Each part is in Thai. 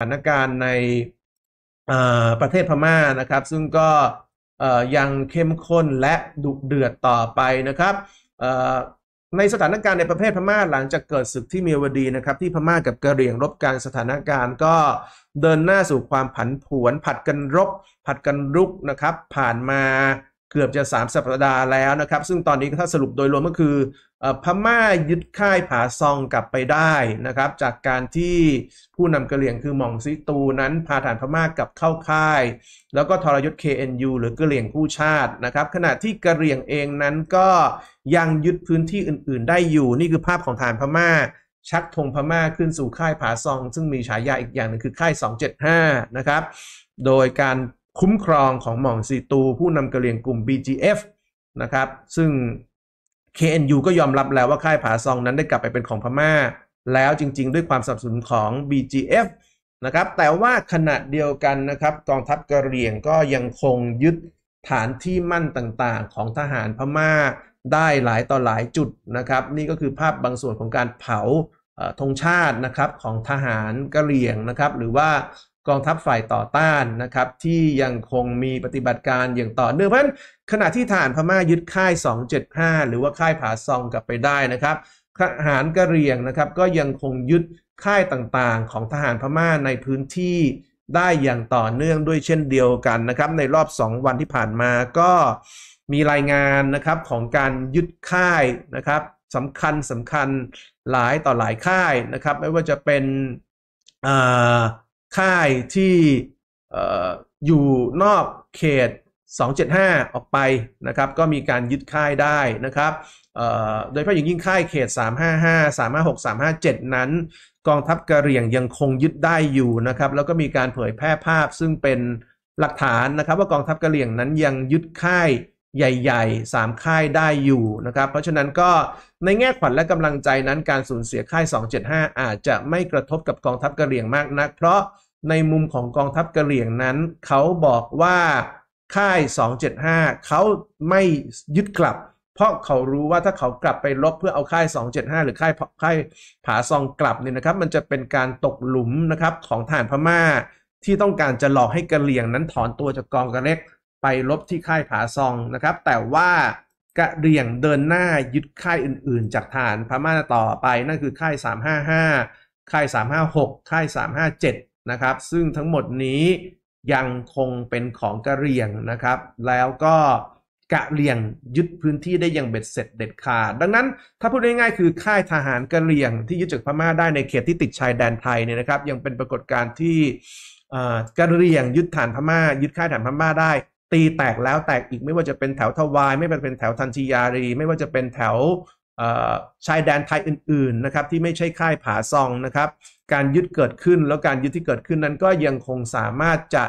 ถานการณ์ในประเทศพม่านะครับ ซึ่งก็ยังเข้มข้นและดุเดือดต่อไปนะครับในสถานการณ์ในประเทศพม่าหลังจากเกิดศึกที่เมียวดีนะครับ ที่พม่ากับกะเหรี่ยงรบกันสถานการณ์ก็เดินหน้าสู่ความผันผวน ผัดกันรบ ผัดกันรุกนะครับ ผ่านมาเกือบจะ3สัปดาห์แล้วนะครับ ซึ่งตอนนี้ถ้าสรุปโดยรวมก็คือพม่ายึดค่ายผาซองกลับไปได้นะครับ จากการที่ผู้นำกะเหรี่ยงคือหม่องซิตูนั้น พาฐานพม่ากกลับเข้าค่าย แล้วก็ทรยศ KNU หรือกะเหรี่ยงผู้ชาตินะครับ ขณะที่กะเหรี่ยงเองนั้นก็ยังยึดพื้นที่อื่นๆ ได้อยู่ นี่คือภาพของฐานพม่า ชักธงพม่าขึ้นสู่ค่ายผาซอง ซึ่งมีฉายาอีกอย่างนึงคือค่าย275นะครับโดยการคุ้มครองของหม่องซีตู ผู้นำกะเหรี่ยงกลุ่ม BGF นะครับซึ่ง KNU ก็ยอมรับแล้วว่าค่ายผาซองนั้นได้กลับไปเป็นของพม่าแล้วจริงๆด้วยความสนับสนุนของ BGF นะครับแต่ว่าขณะเดียวกันนะครับกองทัพกะเหรี่ยงก็ยังคงยึดฐานที่มั่นต่างๆของทหารพม่าได้หลายต่อหลายจุดนะครับนี่ก็คือภาพบางส่วนของการเผาธงชาตินะครับของทหารกะเหรี่ยงนะครับหรือว่ากองทัพฝ่ายต่อต้านนะครับ ที่ยังคงมีปฏิบัติการอย่างต่อเนื่องเพราะฉะนั้นขณะที่ทหารพม่ายึดค่าย 275 หรือว่าค่ายผาซองกลับไปได้นะครับทหารกะเหรี่ยงนะครับก็ยังคงยึดค่ายต่างๆ ของทหารพม่าในพื้นที่ได้อย่างต่อเนื่องด้วยเช่นเดียวกันนะครับในรอบ 2 วันที่ผ่านมาก็มีรายงานนะครับของการยึดค่ายนะครับสำคัญสำคัญหลายต่อหลายค่ายนะครับ ไม่ว่าจะเป็นอ่าค่ายที่อยู่นอกเขต 275 ออกไปนะครับก็มีการยึดค่ายได้นะครับโดยเฉพาะอย่างยิ่งค่ายเขต 355 356 357 นั้น กองทัพกะเหรี่ยงยังคงยึดได้อยู่นะครับแล้วก็มีการเผยแพร่ภาพซึ่งเป็นหลักฐานนะครับว่ากองทัพกะเหรี่ยงนั้นยังยึดค่ายใหญ่ ๆ3ค่ายได้อยู่นะครับเพราะฉะนั้นก็ในแง่ขวัญและกำลังใจนั้นการสูญเสียค่าย 275 อาจจะไม่กระทบกับกองทัพกะเหรี่ยงมากนักเพราะในมุมของกองทัพกะเหรี่ยงนั้นเขาบอกว่าค่าย 275เขาไม่ยึดกลับ เพราะเขารู้ว่าถ้าเขากลับไปลบเพื่อเอาค่าย275 หรือค่ายค่ายผาซองกลับเนี่ยนะครับมันจะเป็นการตกหลุมนะครับของฐานพม่า ที่ต้องการจะหลอกให้กะเหรี่ยงนั้นถอนตัวจากกองกระเล็กไปลบที่ค่ายผาซองนะครับแต่ว่ากะเรียงเดินหน้ายึดค่ายอื่นๆจากฐานพม่าต่อไปนั่นคือค่าย 355ค่าย 356ค่าย 357นะครับซึ่งทั้งหมดนี้ยังคงเป็นของกะเรียงนะครับแล้วก็กะเรียงยึดพื้นที่ได้อย่างเบ็ดเสร็จเด็ดขาดดังนั้น ถ้าพูดง่ายๆ คือค่ายทหารกะเรียงที่ยึดจากพม่าได้ในเขตที่ติดชายแดนไทยเนี่ยนะครับยังเป็นปรากฏการณ์ที่กะเรียงยึดฐานพม่ายึดค่ายฐานพม่าได้ตีแตกแล้วแตกอีกไม่ว่าจะเป็นแถวทวายไม่ว่าจะเป็นแถวทันทียารี ไม่ว่าจะเป็นแถวชายแดนไทยอื่นๆนะครับที่ไม่ใช่ค่ายผาซองนะครับการยึดเกิดขึ้นแล้วการยึดที่เกิดขึ้นนั้นก็ยังคงสามารถจะ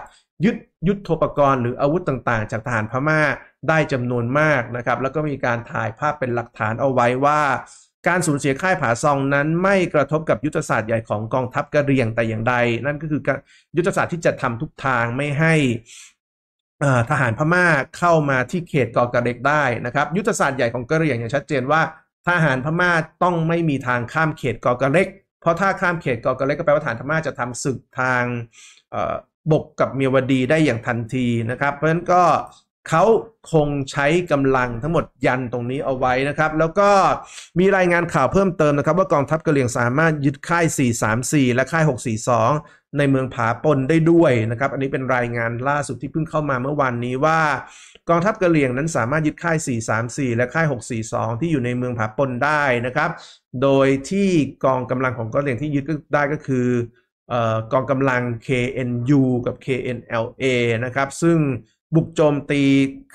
ยึดยุทธปกรณ์หรืออาวุธต่างๆ จากทหารพม่าได้จำนวนมากนะครับแล้วก็มีการถ่ายภาพเป็นหลักฐานเอาไว้ว่า การสูญเสียค่ายผาซองนั้น ไม่กระทบกับยุทธศาสตร์ใหญ่ของกองทัพกระเรียงแต่อย่างใด นั่นก็คือยุทธศาสตร์ที่จะทำทุกทางไม่ให้ทหารพม่าเข้ามาที่เขตกอกระเด็กได้นะครับยุทธศาสตร์ใหญ่ของกะเหรี่ยงอย่างชัดเจนว่า ทหารพม่าต้องไม่มีทางข้ามเขตกอกระเล็ก เพราะถ้าข้ามเขตกอกระเล็กก็แปลว่าทหารพม่าจะทำศึกทางบกกับเมียวดีได้อย่างทันทีนะครับ เพราะฉะนั้นก็เขาคงใช้กำลังทั้งหมดยันตรงนี้เอาไว้นะครับ แล้วก็มีรายงานข่าวเพิ่มเติมนะครับ ว่ากองทัพกะเหรี่ยงสามารถยึดค่าย434 และค่าย 642 ในเมืองผาปนได้ด้วยนะครับ อันนี้เป็นรายงานล่าสุดที่เพิ่งเข้ามาเมื่อวานนี้ว่า กองทัพกะเหรี่ยงนั้นสามารถยึดค่าย434 และค่าย 642 ที่อยู่ในเมืองผาปนได้นะครับ โดยที่กองกำลังของกะเหรี่ยงที่ยึดได้ก็คือกองกำลัง KNU กับ KNLA นะครับ ซึ่งบุกโจมตี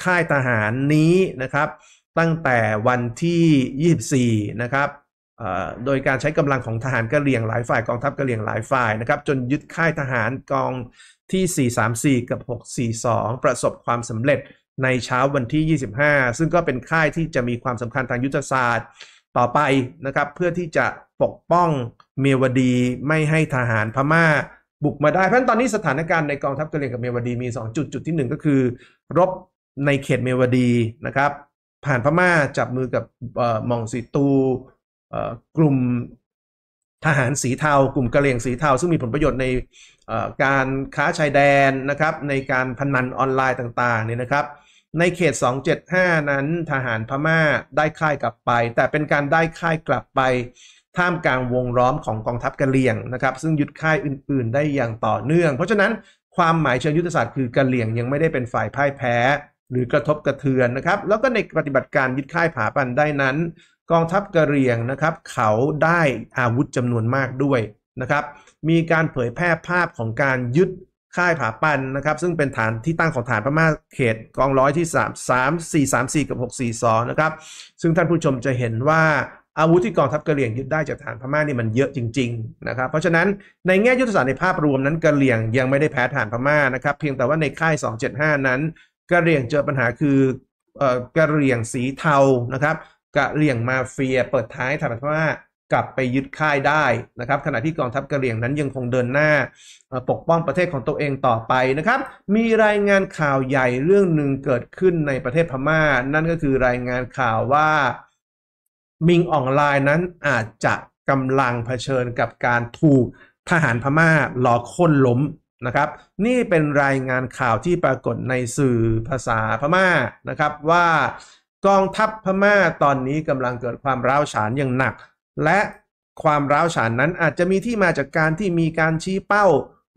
ค่ายทหารนี้นะครับ ตั้งแต่วันที่ 24 นะครับโดยการใช้กำลังของทหารกะเหรี่ยงหลายฝ่ายกองทัพกะเหรี่ยงหลายฝ่ายนะครับ จนยึดค่ายทหารกองที่ 434 กับ 642 ประสบความสำเร็จในเช้าวันที่ 25 ซึ่งก็เป็นค่ายที่จะมีความสำคัญทางยุทธศาสตร์ต่อไปนะครับ เพื่อที่จะปกป้องเมียวดีไม่ให้ทหารพม่าบุกมาได้เพราะตอนนี้สถานการณ์ในกองทัพตะรลงกับเมียวดีมี2จุดจุดที่ 1 ก็คือ รบในเขตเมียวดีนะครับ ผ่านพม่าจับมือกับมองสีตูกลุ่มทหารสีเทา กลุ่มกระเหรี่ยงสีเทาซึ่งมีผลประโยชน์ในการค้าชายแดนนะครับ ในการพนันออนไลน์ต่างๆเนี่ยนะครับ ในเขต 275 นั้นทหารพม่าได้ค่ายกลับไป แต่เป็นการได้ค่ายกลับไปท่ามกลางวงล้อมของกองทัพกะเหรี่ยงนะครับซึ่งยึดค่ายอื่นๆได้อย่างต่อเนื่อง เพราะฉะนั้น ความหมายเชิงยุทธศาสตร์คือกะเหรี่ยงยังไม่ได้เป็นฝ่ายพ่ายแพ้ หรือกระทบกระเทือนนะครับ แล้วก็ในปฏิบัติการยึดค่ายผาปันได้นั้น กองทัพกะเหรี่ยงนะครับเขาได้อาวุธจำนวนมากด้วยนะครับ มีการเผยแพร่ภาพของการยึดค่ายผาปันนะครับ ซึ่งเป็นฐานที่ตั้งของฐานพม่าเขตกองร้อยที่3 3 4 3 4กับ6 4 2นะครับซึ่งท่านผู้ชมจะเห็นว่าอาวุธที่กองทัพกะเหรี่ยงยึดได้จากฐานพม่านี่มันเยอะจริงๆ นะครับ เพราะฉะนั้นในแง่ยุทธศาสตร์ในภาพรวมนั้นกะเหรี่ยงยังไม่ได้แพ้ฐานพม่านะครับเพียงแต่ว่าในค่าย 275 นั้นกะเหรี่ยงเจอปัญหาคือกะเหรี่ยงสีเทานะครับกะเหรี่ยงมาเฟียเปิดท้ายฐานพม่ากลับไปยึดค่ายได้นะครับ ขณะที่กองทัพกะเหรี่ยงนั้นยังคงเดินหน้าปกป้องประเทศของตัวเองต่อไปนะครับ มีรายงานข่าวใหญ่เรื่องหนึ่งเกิดขึ้นในประเทศพม่า นั่นก็คือรายงานข่าวว่ามิงออนไลน์นั้นอาจจะกำลังเผชิญกับการถูกทหารพม่าหลอกค้นล้มนะครับ นี่เป็นรายงานข่าวที่ปรากฏในสื่อภาษาพม่านะครับ ว่ากองทัพพม่าตอนนี้กำลังเกิดความร้าวฉานอย่างหนัก และความร้าวฉานนั้นอาจจะมีที่มาจากการที่มีการชี้เป้า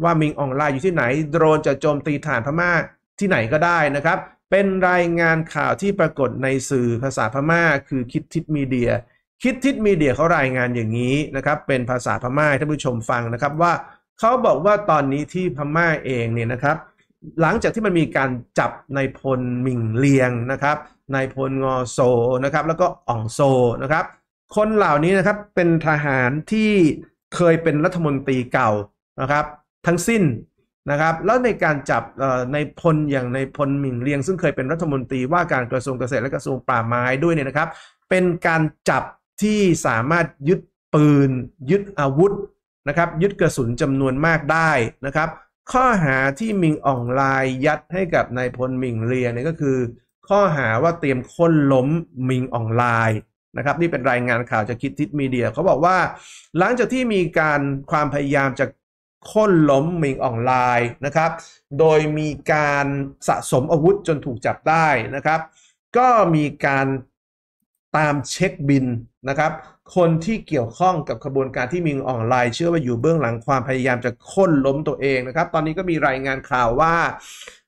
ว่ามิงออนไลน์อยู่ที่ไหนโดรนจะโจมตีฐานพม่าที่ไหนก็ได้นะครับเป็นรายงานข่าวที่ปรากฏในสื่อภาษาพม่า คือคิดทิศมีเดีย คิดทิศมีเดียเขารายงานอย่างนี้นะครับเป็นภาษาพม่าท่านผู้ชมฟังนะครับว่าเขาบอกว่าตอนนี้ที่พม่าเองเนี่ยนะครับ หลังจากที่มันมีการจับนายพลมิงเลียงนะครับนายพลงอโซนะครับแล้วก็อ่องโซนะครับ คนเหล่านี้นะครับเป็นทหารที่เคยเป็นรัฐมนตรีเก่านะครับ ทั้งสิ้นนะครับแล้วในการจับในพลอย่างในพลหมิงเลียง ซึ่งเคยเป็นรัฐมนตรีว่าการกระทรวงเกษตรและกระทรวงป่าไม้ด้วยเนี่ยนะครับ เป็นการจับที่สามารถยึดปืน ยึดอาวุธนะครับยึดกระสุนจำนวนมากได้นะครับ ข้อหาที่มิงอ่องลายยัดให้กับนายพลมิงเลียเนี่ยก็คือ ข้อหาว่าเตรียมค้นล้มมิงอ่องลายนะครับนี่เป็นรายงานข่าวจากคิดทิศมีเดียเขาบอกว่าหลังจากที่มีการความพยายามจะค้นล้มมิงออนไลน์นะครับ โดยมีการสะสมอาวุธจนถูกจับได้นะครับ ก็มีการตามเช็คบินนะครับ คนที่เกี่ยวข้องกับขบวนการที่มิงออนไลน์เชื่อว่าอยู่เบื้องหลังความพยายามจะค้นล้มตัวเองนะครับ ตอนนี้ก็มีรายงานข่าวว่า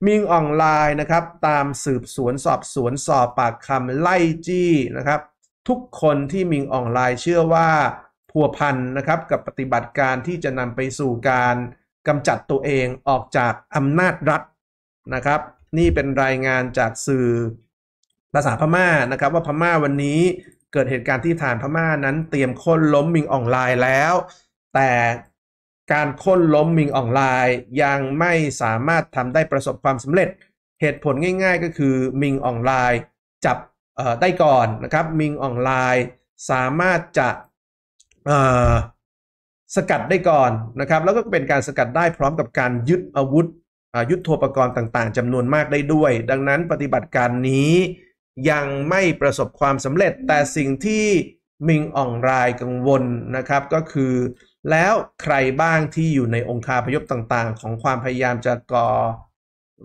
มิงออนไลน์นะครับ ตามสืบสวนสอบสวนสอบปากคำไล่จี้นะครับ ทุกคนที่มิงออนไลน์เชื่อว่าพัวพันนะครับกับปฏิบัติการที่จะนำไปสู่การกำจัดตัวเองออกจากอำนาจรัฐนะครับ นี่เป็นรายงานจากสื่อภาษาพม่านะครับ ว่าพม่าวันนี้เกิดเหตุการณ์ที่ฐานพม่านั้น เตรียมค้นล้มมิงอองไลน์แล้ว แต่การค้นล้มมิงอองไลน์ ยังไม่สามารถทำได้ประสบความสำเร็จเหตุผลง่ายๆก็คือมิงอองไลน์จับได้ก่อนนะครับมิงอองไลน์สามารถจะสกัดได้ก่อนนะครับแล้วก็เป็นการสกัดได้พร้อมกับการยึดอาวุธยุทธโธปกรณ์ต่างๆจำนวนมากได้ด้วย ดังนั้นปฏิบัติการนี้ยังไม่ประสบความสำเร็จแต่สิ่งที่มิงอ่องรายกังวลนะครับ ก็คือ แล้วใครบ้างที่อยู่ในองค์คาพยพต่างๆ ของความพยายามจะก่อ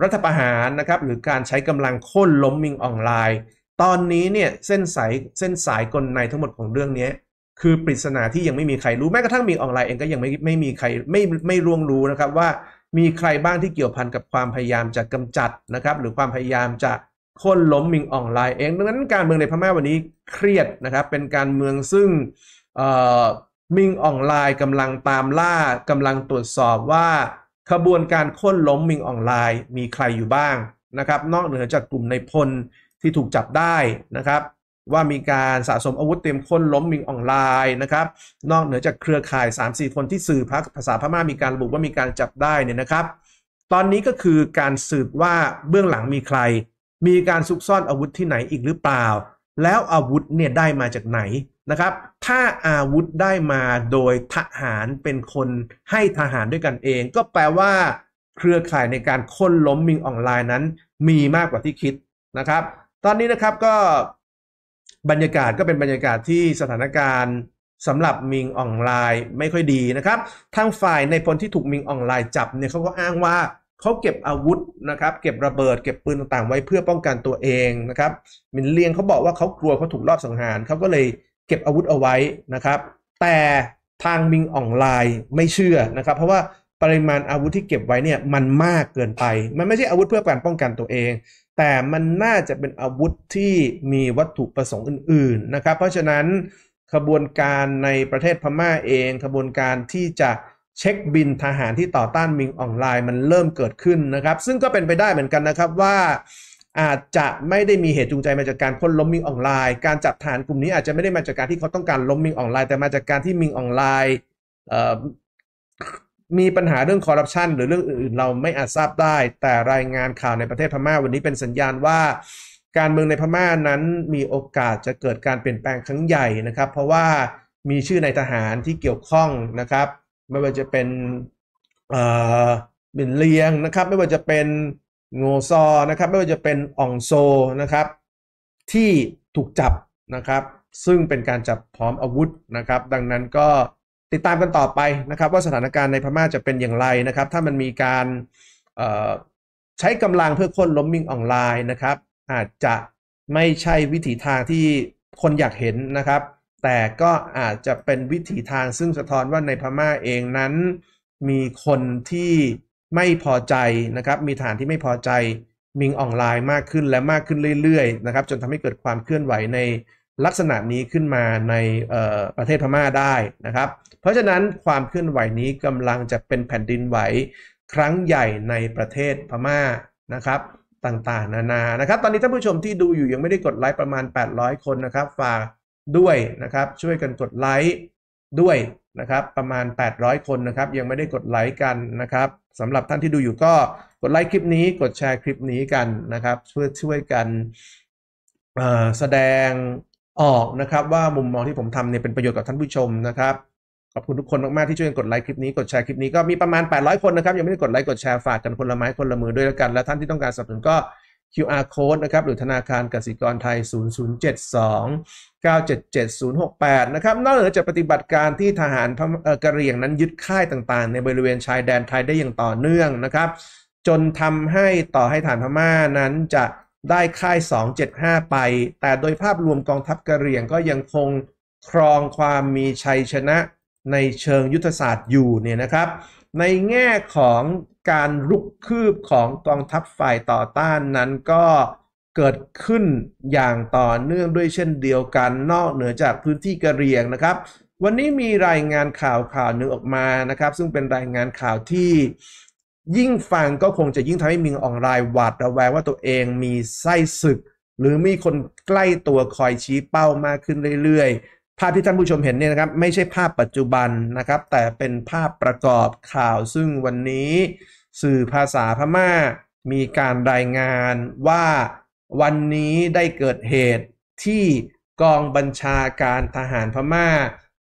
รัฐประหารนะครับ หรือการใช้กำลังโค่นล้มมิงอ่องรายตอนนี้เนี่ยเส้นสายเส้นสายกลในทั้งหมดของเรื่องนี้คือปริศนาที่ยังไม่มีใครรู้แม้กระทั่งมีออนไลน์เองก็ยังไม่ไม่มีใคร ไม่ไม่ร่วงรู้นะครับว่ามีใครบ้างที่เกี่ยวพันกับความพยายามจะกำจัดนะครับ หรือความพยายามจะคนล้มมิงออนไลน์เอง ดังนั้นการเมืองในพม่าวันนี้เครียดนะครับ เป็นการเมืองซึ่งมิงออนไลน์กำลังตามล่ากำลังตรวจสอบว่า ขบวนการค้นล้มมิงออนไลน์มีใครอยู่บ้างนะครับ นอกเหนือจากกลุ่มในพลที่ถูกจับได้นะครับว่ามีการสะสมอาวุธเตรียมค้นล้มมิงออนไลน์นะครับ นอกเหนือจากเครือข่าย3-4คนที่สื่อพักภาษาพม่ามีการระบุว่ามีการจับได้เนี่ยนะครับ ตอนนี้ก็คือการสืบว่าเบื้องหลังมีใคร มีการซุกซ่อนอาวุธที่ไหนอีกหรือเปล่า แล้วอาวุธเนี่ยได้มาจากไหนนะครับ ถ้าอาวุธได้มาโดยทหารเป็นคนให้ทหารด้วยกันเอง ก็แปลว่าเครือข่ายในการค้นล้มมิงออนไลน์นั้น มีมากกว่าที่คิดนะครับ ตอนนี้นะครับก็บรรยากาศก็เป็นบรรยากาศที่สถานการณ์สำหรับมิงออนไลน์ ไม่ค่อยดีนะครับทางฝ่ายในพลที่ถูกมิงออนไลน์จับเนี่ยเขาก็อ้างว่าเขาเก็บอาวุธนะครับเก็บระเบิด เก็บปืนต่างๆ ไว้เพื่อป้องกันตัวเองนะครับ มินเลียงเขาบอกว่าเขากลัวเขาถูกลอบสังหารเขาก็เลยเก็บอาวุธเอาไว้นะครับ แต่ทางมิงออนไลน์ไม่เชื่อนะครับเพราะว่าปริมาณอาวุธที่เก็บไว้เนี่ยมันมากเกินไป มันไม่ใช่อาวุธเพื่อการป้องกันตัวเองแต่มันน่าจะเป็นอาวุธที่มีวัตถุประสงค์อื่นๆนะครับ เพราะฉะนั้นขบวนการในประเทศพม่าเองขบวนการที่จะเช็คบินทหารที่ต่อต้านมิงออนไลน์ มันเริ่มเกิดขึ้นนะครับ ซึ่งก็เป็นไปได้เหมือนกันนะครับว่าอาจจะไม่ได้มีเหตุจูงใจมาจากการพ้นล้มมิงออนไลน์ การจับฐานกลุ่มนี้ อาจจะไม่ได้มาจากการที่เขาต้องการล้มมิงออนไลน์ แต่มาจากการที่มิงออนไลน์มีปัญหาเรื่องคอร์รัปชันหรือ เรื่องอื่นเราไม่อาจทราบได้ แต่รายงานข่าวในประเทศพม่า วันนี้เป็นสัญญาณว่า การเมืองในพม่านั้นมีโอกาสจะเกิดการเปลี่ยนแปลงครั้งใหญ่นะครับ เพราะว่ามีชื่อในทหารที่เกี่ยวข้องนะครับ ไม่ว่าจะเป็นเอ่อบินเลียงนะครับ ไม่ว่าจะเป็นโงซอนะครับ ไม่ว่าจะเป็นอองโซนะครับ ที่ถูกจับนะครับ ซึ่งเป็นการจับพร้อมอาวุธนะครับ ดังนั้นก็ติดตามกันต่อไปนะครับว่าสถานการณ์ในพม่าจะเป็นอย่างไรนะครับ ถ้ามันมีการใช้กำลังเพื่อคนล้มมิงออนไลน์นะครับ อาจจะไม่ใช่วิถีทางที่คนอยากเห็นนะครับ แต่ก็อาจจะเป็นวิถีทางซึ่งสะท้อนว่าในพม่าเองนั้นมีคนที่ไม่พอใจนะครับ มีฐานที่ไม่พอใจมิงออนไลน์มากขึ้นและมากขึ้นเรื่อยๆนะครับจนทำให้เกิดความเคลื่อนไหวในลักษณะนี้ขึ้นมาในประเทศพม่าได้นะครับ เพราะฉะนั้นความเคลื่อนไหวนี้กำลังจะเป็นแผ่นดินไหวครั้งใหญ่ในประเทศพม่านะครับ ต่างๆ นานานะครับตอนนี้ท่านผู้ชมที่ดูอยู่ ยังไม่ได้กดไลค์ประมาณ 800 คนนะครับฝากด้วยนะครับ ช่วยกันกดไลค์ด้วยนะครับ ประมาณ800คนนะครับ ยังไม่ได้กดไลค์กันนะครับสำหรับท่านที่ดูอยู่ก็กดไลค์คลิปนี้กดแชร์คลิปนี้กันนะครับ ช่วยช่วยกันแสดงออกนะครับว่ามุมมองที่ผมทำเนี่ยเป็นประโยชน์กับท่านผู้ชมนะครับ ขอบคุณทุกคนมาก ๆ ที่ช่วยกดไลค์คลิปนี้ กดแชร์คลิปนี้ก็มีประมาณ 800 คนนะครับ ยังไม่ได้กดไลค์กดแชร์ฝากกันคนละไม้คนละมือด้วยแล้วกันและท่านที่ต้องการสนับสนุนก็ QR code นะครับหรือธนาคารกสิกรไทย 0072 977068 นะครับนอกเหนือจากปฏิบัติการที่ทหารกระเกรี่ยงนั้นยึดค่ายต่าง ๆ ในบริเวณชายแดนไทยได้อย่างต่อเนื่องนะครับจนทำให้ต่อให้ฐานพม่านั้นจะได้ค่าย 275 ไป แต่โดยภาพรวมกองทัพกะเหรี่ยงก็ยังคงครองความมีชัยชนะในเชิงยุทธศาสตร์อยู่เนี่ยนะครับ ในแง่ของการรุกคืบของกองทัพฝ่ายต่อต้านนั้นก็เกิดขึ้นอย่างต่อเนื่องด้วยเช่นเดียวกัน นอกเหนือจากพื้นที่กะเหรี่ยงนะครับวันนี้มีรายงานข่าวข่าวหนึ่งออกมานะครับ ซึ่งเป็นรายงานข่าวที่ยิ่งฟังก็คงจะยิ่งทำให้มิงออนไลน์หวาดระแวงว่าตัวเองมีไส้ศึก หรือมีคนใกล้ตัวคอยชี้เป้ามากขึ้นเรื่อยๆ ภาพที่ท่านผู้ชมเห็นเนี่ยนะครับ ไม่ใช่ภาพปัจจุบันนะครับ แต่เป็นภาพประกอบข่าวซึ่งวันนี้ สื่อภาษาพมา่ามีการรายงานว่าวันนี้ได้เกิดเหตุที่กองบัญชาการทหารพมา่า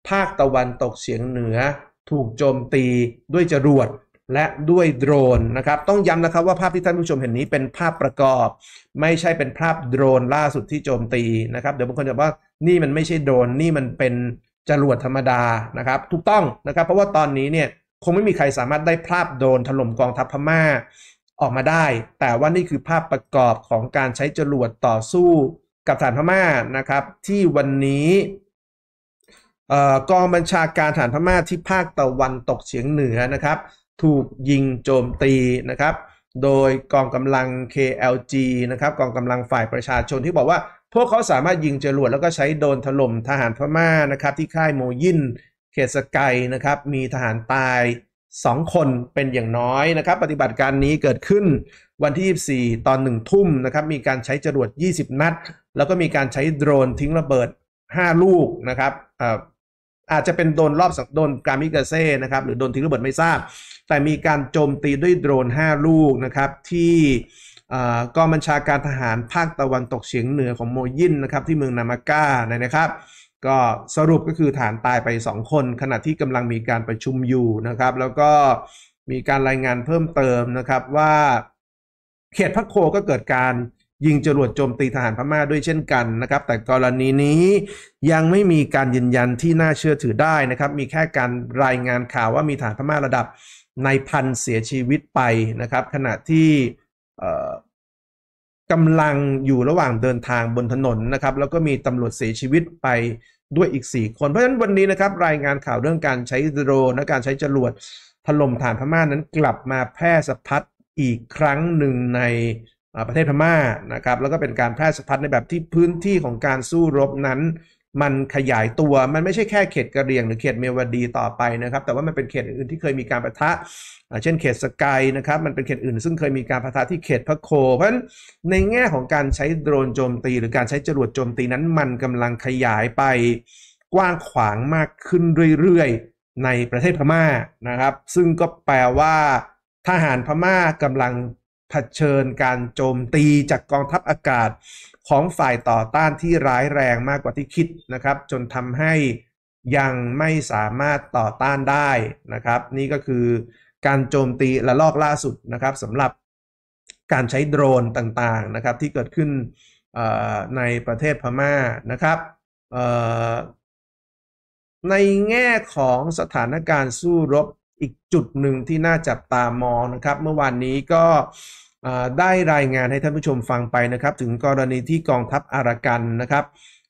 ภาคตะวันตกเฉียงเหนือ ถูกโจมตีด้วยจรวดและด้วยโดรนนะครับ ต้องย้ำนะครับ ว่าภาพที่ท่านผู้ชมเห็นนี้เป็นภาพประกอบ ไม่ใช่เป็นภาพโดรนล่าสุดที่โจมตีนะครับ เดี๋ยวบางคนจะว่านี่มันไม่ใช่โดรนนี่มันเป็นจรวดธรรมดานะครับถูกต้องนะครับ เพราะว่าตอนนี้เนี่ยคงไม่มีใครสามารถได้ภาพโดรนถล่มกองทัพพม่าออกมาได้ แต่ว่านี่คือภาพประกอบของการใช้จรวดต่อสู้กับฐานพม่านะครับ ที่วันนี้กองบัญชาการฐานพม่าที่ภาคตะวันตกเฉียงเหนือนะครับถูกยิงโจมตีนะครับโดยกองกำลัง KLG นะครับกองกำลังฝ่ายประชาชนที่บอกว่า พวกเขาสามารถยิงจรวด แล้วก็ใช้โดนถล่มทหารพม่านะครับที่ค่ายโมยิน เขตสกายนะครับมีทหารตาย 2 คนเป็นอย่างน้อยนะครับ ปฏิบัติการนี้เกิดขึ้นวันที่ 24 ตอน 1 ทุ่มนะครับมีการใช้จรวด 20 นัด แล้วก็มีการใช้โดรนทิ้งระเบิด 5 ลูกนะครับอาจจะเป็นโดนรอบโดนการมิกาเซ่นะครับหรือโดนทิ้งระเบิดไม่ทราบแต่มีการโจมตีด้วยโดรน5 ลูกนะครับ ที่กองบัญชาการทหารภาคตะวันตกเฉียงเหนือของโมยินนะครับ ที่เมืองนามาก้านะครับ ก็สรุปก็คือฐานตายไป 2 คน ขณะที่กำลังมีการประชุมอยู่นะครับ แล้วก็มีการรายงานเพิ่มเติมนะครับว่าเขตพักโคก็เกิดการยิงจรวดโจมตีทหารพม่าด้วยเช่นกันนะครับ แต่กรณีนี้ยังไม่มีการยืนยันที่น่าเชื่อถือได้นะครับ มีแค่การรายงานข่าวว่ามีฐานพม่าระดับนายพันเสียชีวิตไปนะครับ ขณะที่กำลังอยู่ระหว่างเดินทางบนถนนนะครับ แล้วก็มีตำรวจเสียชีวิตไปด้วยอีก 4 คนเพราะฉะนั้นวันนี้นะครับ รายงานข่าวเรื่องการใช้โดรนและการใช้จรวดถล่มฐานพม่านั้นกลับมาแพร่สะพัดอีกครั้งหนึ่งในประเทศพม่านะครับ แล้วก็เป็นการแพร่สะพัดในแบบที่พื้นที่ของการสู้รบนั้นมันขยายตัวมันไม่ใช่แค่เขตกระเรียง หรือเขตเมวดีต่อไปนะครับ แต่ว่ามันเป็นเขตอื่นที่เคยมีการประทะเช่น เขตสกายนะครับ มันเป็นเขตอื่น ซึ่งเคยมีการประทะที่เขตพระโค เพราะฉะนั้นในแง่ของการใช้โดรนโจมตี หรือการใช้จรวดโจมตีนั้นมันกำลังขยายไป กว้างขวางมากขึ้นเรื่อยๆ ในประเทศพม่านะครับ ซึ่งก็แปลว่าทหารพม่ากำลังเผชิญการโจมตีจากกองทัพอากาศของฝ่ายต่อต้านที่ร้ายแรงมากกว่าที่คิดนะครับ จนทำให้ยังไม่สามารถต่อต้านได้นะครับ นี่ก็คือการโจมตีระลอกล่าสุดนะครับสำหรับการใช้โดรนต่างๆนะครับ ที่เกิดขึ้นในประเทศพม่านะครับในแง่ของสถานการณ์สู้รบอีกจุดหนึ่งที่น่าจับตามองนะครับเมื่อวานนี้ก็ได้รายงานให้ท่านผู้ชมฟังไปนะครับ ถึงกรณีที่กองทัพอารักันนะครับ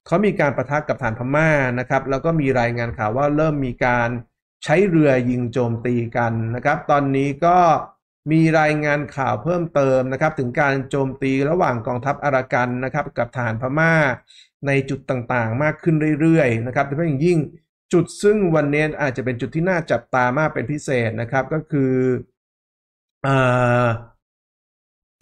เขามีการประทะกับฐานพม่านะครับแล้วก็มีรายงานข่าวว่าเริ่มมีการใช้เรือยิงโจมตีกันนะครับ ตอนนี้ก็มีรายงานข่าวเพิ่มเติมนะครับถึงการโจมตีระหว่างกองทัพอารักันนะครับกับฐานพม่าในจุดต่างๆ มากขึ้นเรื่อยๆนะครับโดยเฉพาะอย่างยิ่งจุดซึ่งวันนี้อาจจะเป็นจุดที่น่าจับตามากเป็นพิเศษนะครับก็คืออ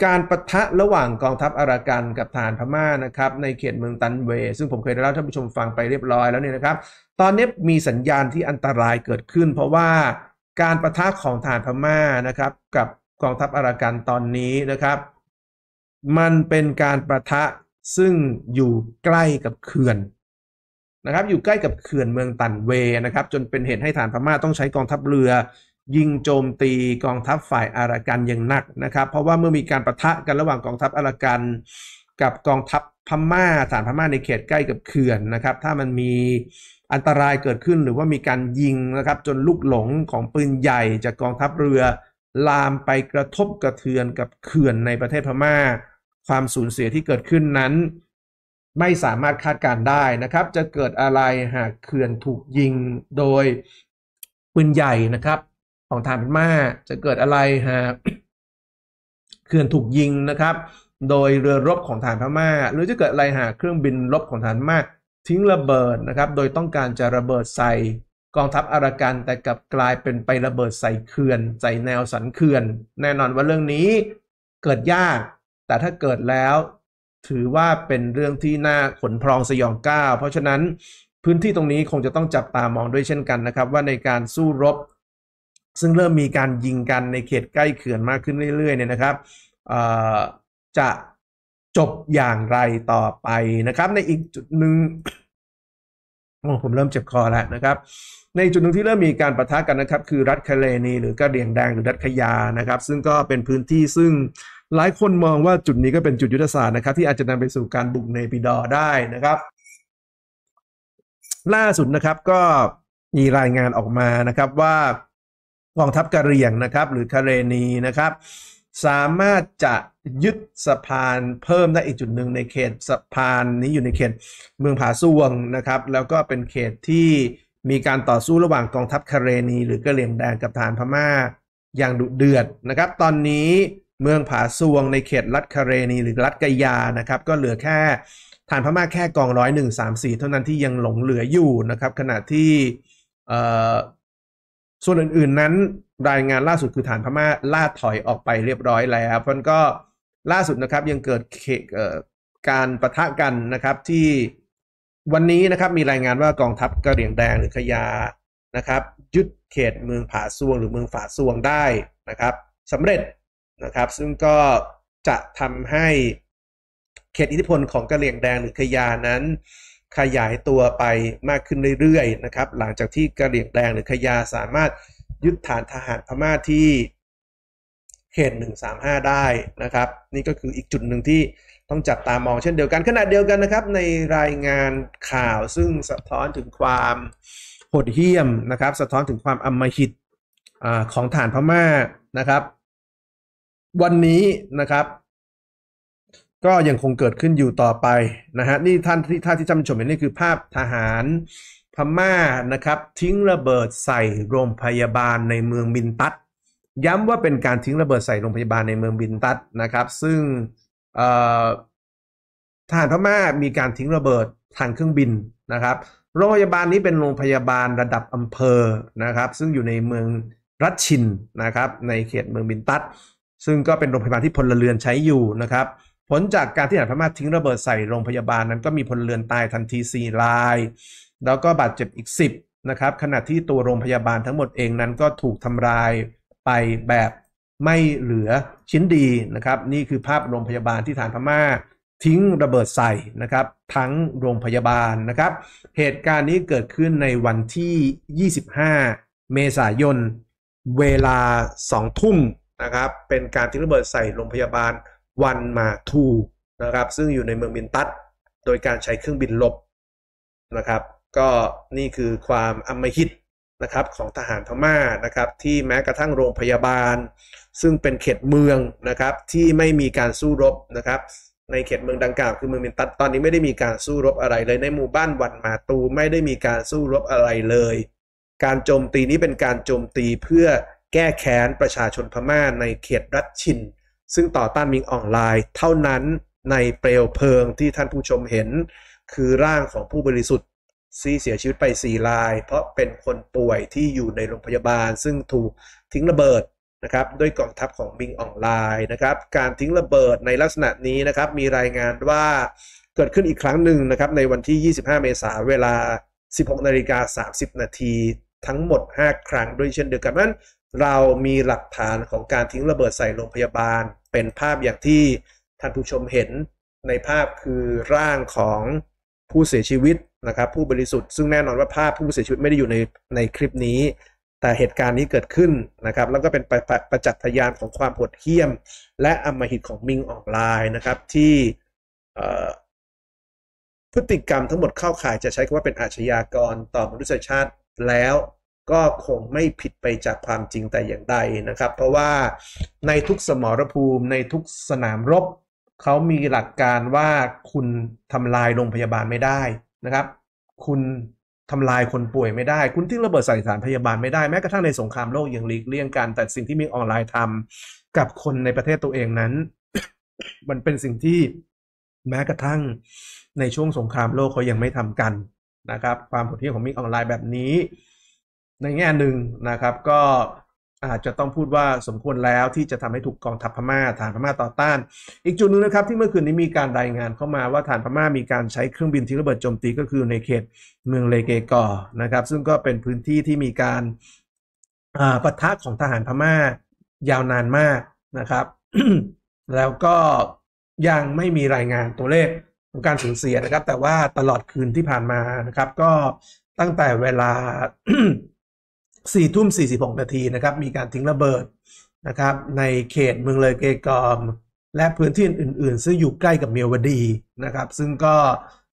การประทะระหว่างกองทัพอารากันกับฐานพม่านะครับในเขตเมืองตันเว ซึ่งผมเคยได้เล่าท่านผู้ชมฟังไปเรียบร้อยแล้วเนี่ยนะครับ ตอนนี้มีสัญญาณที่อันตรายเกิดขึ้นเพราะว่าการประทะของฐานพม่านะครับ กับกองทัพอารากันตอนนี้นะครับ มันเป็นการประทะซึ่งอยู่ใกล้กับเขื่อนะครับอยู่ใกล้กับเขื่อนเมืองตันเวนะครับ จนเป็นเหตุให้ฐานพม่าต้องใช้กองทัพเรือ ยิงโจมตีกองทัพฝ่ายอารากันอย่างหนักนะครับ เพราะว่าเมื่อมีการประทะกันระหว่างกองทัพอารากัน กับกองทัพพม่า ฐานพม่าในเขตใกล้กับเขื่อนนะครับ ถ้ามันมีอันตรายเกิดขึ้นหรือว่ามีการยิงนะครับ จนลูกหลงของปืนใหญ่ จากกองทัพเรือ ลามไปกระทบกระเทือนกับเขื่อนในประเทศพม่าความสูญเสียที่เกิดขึ้นนั้นไม่สามารถคาดการได้นะครับ จะเกิดอะไร หากเขื่อนถูกยิงโดยปืนใหญ่นะครับ ของทางพม่าจะเกิดอะไรหากเขื่อนถูกยิงนะครับ โดยเรือรบของฐานพม่า หรือจะเกิดอะไรหากเครื่องบินรบของฐานพม่าทิ้งระเบิดนะครับ โดยต้องการจะระเบิดใส่ กองทัพอารักันแต่กลับกลายเป็นไประเบิดใส่เขื่อนใส่แนวสันเขื่อน แน่นอนว่าเรื่องนี้เกิดยาก แต่ถ้าเกิดแล้วถือว่าเป็นเรื่องที่น่าขนพรองสยองก้าว เพราะฉะนั้นพื้นที่ตรงนี้คงจะต้องจับตามองด้วยเช่นกันนะครับ ว่าในการสู้รบ ซึ่งเริ่มมีการยิงกันในเขตใกล้เขื่อนมากขึ้นเรื่อยๆเนี่ยนะครับจะจบอย่างไรต่อไปนะครับ ในอีกจุดหนึ่งโอ้ผมเริ่มเจ็บคอแล้วนะครับ ในจุดหนึ่งที่เริ่มมีการประทะกันนะครับ คือรัฐคาเลนีหรือกระเดียงแดงหรือรัฐขยานะครับ ซึ่งก็เป็นพื้นที่ซึ่งหลายคนมองว่าจุดนี้ก็เป็น จุดยุทธศาสตร์นะครับที่อาจจะนำไปสู่การบุกเนปิดอได้นะครับ ล่าสุดนะครับก็มีรายงานออกมานะครับ ว่ากองทัพกะเหรี่ยงนะครับ หรือคาเรนีนะครับ สามารถจะยึดสะพานเพิ่มได้อีกจุดหนึ่งในเขตสะพานนี้อยู่ในเขตเมืองผาซวงนะครับ แล้วก็เป็นเขตที่มีการต่อสู้ระหว่างกองทัพคาเรนีหรือกะเหรี่ยงแดงกับฐานพม่าอย่างดุเดือดนะครับ ตอนนี้เมืองผาสวงในเขตรัฐคาเรนีหรือรัฐกยานะครับ ก็เหลือแค่ ฐานพม่าแค่กองร้อยหนึ่งสามสี่เท่านั้นที่ยังหลงเหลืออยู่นะครับ ขณะที่ส่วนอื่น ๆนั้น รายงานล่าสุดคือฐานพม่าล่าถอยออกไปเรียบร้อยแล้ว เพราะก็ล่าสุดนะครับ ยังเกิดการประทะกันนะครับที่วันนี้นะครับมีรายงานว่ากองทัพกระเหรี่ยงแดงหรือขยานะครับยึดเขตเมืองผาสวงหรือเมืองฝาสวงได้นะครับสำเร็จนะครับซึ่งก็จะทำให้เขตอิทธิพลของกะเหรี่ยงแดงหรือขยานั้น ขยายตัวไปมากขึ้นเรื่อยๆ นะครับ หลังจากที่กะเหรี่ยงแดงหรือขยาสามารถยึดฐานทหารพม่าที่ เขตหนึ่งสามห้าได้นะครับ นี่ก็คืออีกจุดหนึ่งที่ต้องจับตามองเช่นเดียวกัน ขณะเดียวกันนะครับ ในรายงานข่าวซึ่งสะท้อนถึงความโหดเหี้ยมนะครับ สะท้อนถึงความอำมหิตของฐานพม่านะครับวันนี้นะครับ ก็ยังคงเกิดขึ้นอยู่ต่อไปนะฮะนี่ท่านที่ท่านที่จำชมเห็นนี่คือภาพทหารพม่านะครับ ทิ้งระเบิดใส่โรงพยาบาลในเมืองบินตัดย้ำว่าเป็นการทิ้งระเบิดใส่โรงพยาบาลในเมืองบินตัดนะครับ ซึ่งทหารพม่ามีการทิ้งระเบิดทางเครื่องบินนะครับ โรงพยาบาลนี้เป็นโรงพยาบาลระดับอำเภอนะครับ ซึ่งอยู่ในเมืองรัชชินนะครับ ในเขตเมืองบินตัดซึ่งก็เป็นโรงพยาบาลที่พลเรือนใช้อยู่นะครับผลจากการที่ทหารพม่าทิ้งระเบิดใส่โรงพยาบาลนั้น ก็มีพลเรือนตายทันที4รายแล้วก็บาดเจ็บอีก10นะครับขณะที่ตัวโรงพยาบาลทั้งหมดเองนั้นก็ถูกทำลายไปแบบไม่เหลือชิ้นดีนะครับนี่คือภาพโรงพยาบาลที่ฐานพม่าทิ้งระเบิดใส่นะครับทั้งโรงพยาบาลนะครับเหตุการณ์นี้เกิดขึ้นในวันที่ 25 เมษายนเวลา2ทุ่มนะครับ เป็นการทิ้งระเบิดใส่โรงพยาบาลวันมาทูนะครับ ซึ่งอยู่ในเมืองมินตัด โดยการใช้เครื่องบินลบนะครับ ก็นี่คือความอมหิตนะครับของทหารพม่านะครับ ที่แม้กระทั่งโรงพยาบาล ซึ่งเป็นเขตเมืองนะครับ ที่ไม่มีการสู้รบนะครับ ในเขตเมืองดังกล่าวคือเมืองมินตัดตอนนี้ไม่ได้มีการสู้รบอะไรเลยในหมู่บ้านวันมาตู ไม่ได้มีการสู้รบอะไรเลย การโจมตีนี้เป็นการโจมตีเพื่อแก้แค้นประชาชนพม่าในเขตรัฐชิน ซึ่งต่อต้านมิงอองไลน์ เท่านั้น ในเปลวเพลิงที่ท่านผู้ชมเห็น คือร่างของผู้บริสุทธิ์ ซีเสียชีวิตไปสี่ราย เพราะเป็นคนป่วยที่อยู่ในโรงพยาบาล ซึ่งถูกทิ้งระเบิดนะครับด้วยกองทัพของมิงอองไลน์นะครับ การทิ้งระเบิดในลักษณะนี้นะครับมีรายงานว่าเกิดขึ้นอีกครั้งหนึ่งนะครับในวันที่ 25 เมษายนเวลา 16นาฬิกา30นาทีทั้งหมด 5 ครั้งด้วยเช่นเดียวกันนั้นเรามีหลักฐานของการทิ้งระเบิดใส่โรงพยาบาล เป็นภาพอย่างที่ท่านผู้ชมเห็นในภาพคือร่างของผู้เสียชีวิตนะครับ ผู้บริสุทธิ์ซึ่งแน่นอนว่าภาพผู้เสียชีวิตไม่ได้อยู่ในในคลิปนี้ แต่เหตุการณ์นี้เกิดขึ้นนะครับ แล้วก็เป็นประประประจักษ์พยานของความโหดเหี้ยม และอำมหิตของมิงออนไลน์นะครับที่พฤติกรรมทั้งหมดเข้าข่ายจะใช้คำว่าเป็นอาชญากรต่อมนุษยชาติแล้วก็คงไม่ผิดไปจากความจริงแต่อย่างใดนะครับ เพราะว่าในทุกสมรภูมิในทุกสนามรบ เขามีหลักการว่าคุณทำลายโรงพยาบาลไม่ได้นะครับ คุณทำลายคนป่วยไม่ได้ คุณทิ้งระเบิดใส่สถานพยาบาลไม่ได้แม้กระทั่งในสงครามโลกยังหลีกเลี่ยงกันแต่สิ่งที่มีออนไลน์ทำกับคนในประเทศตัวเองนั้น มันเป็นสิ่งที่แม้กระทั่งในช่วงสงครามโลกเขายังไม่ทำกันนะครับ ความโหดเหี้ยของมิกออนไลน์แบบนี้ในแง่หนึ่งนะครับ ก็อาจจะต้องพูดว่าสมควรแล้วที่จะทำให้ถูกกองทัพพม่าฐานพม่าต่อต้านอีกจุดนึงนะครับที่เมื่อคืนนี้มีการรายงานเข้ามาว่าฐานพม่ามีการใช้เครื่องบินทิ้งระเบิดโจมตีก็คือในเขตเมืองเลเกกอนะครับ ซึ่งก็เป็นพื้นที่ที่มีการปะทะของทหารพม่ายาวนานมากนะครับ แล้วก็ยังไม่มีรายงานตัวเลขของการสูญเสียนะครับ แต่ว่าตลอดคืนที่ผ่านมานะครับ ก็ตั้งแต่เวลาสี่ทุ่มสี่ิบหกนาทีนะครับมีการทิ้งระเบิดนะครับในเขตเมืองเลยเกกอม และพื้นที่อื่นๆซึ่งอยู่ใกล้กับเมียวดีนะครับ ซึ่งก็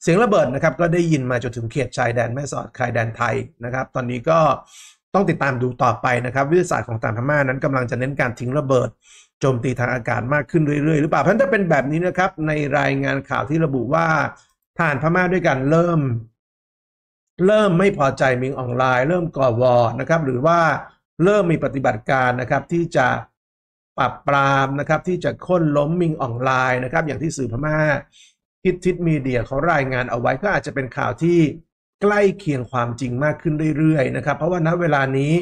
เสียงระเบิดนะครับก็ได้ยินมาจนถึงเขตชายแดนแม่สอดชายแดนไทยนะครับ ตอนนี้ก็ต้องติดตามดูต่อไปนะครับวิทยาศาสตร์ของต่างพม่านั้นกำลังจะเน้นการทิ้งระเบิดโจมตีทางอากาศมากขึ้นเรื่อยๆ หรือเปล่าเพราะถ้าเป็นแบบนี้นะครับในรายงานข่าวที่ระบุว่าทหารพม่าด้วยกันเริ่มเริ่มไม่พอใจมิงออนไลน์ เริ่มก่อวอนะครับหรือว่าเริ่มมีปฏิบัติการนะครับที่จะปรับปรามนะครับที่จะค้นล้มมิงออนไลน์นะครับอย่างที่สื่อพม่าทิดทิดมีเดียเขารายงานเอาไว้ก็อาจจะเป็นข่าวที่ใกล้เคียงความจริงมากขึ้นเรื่อยๆนะครับเพราะว่าณเวลานี้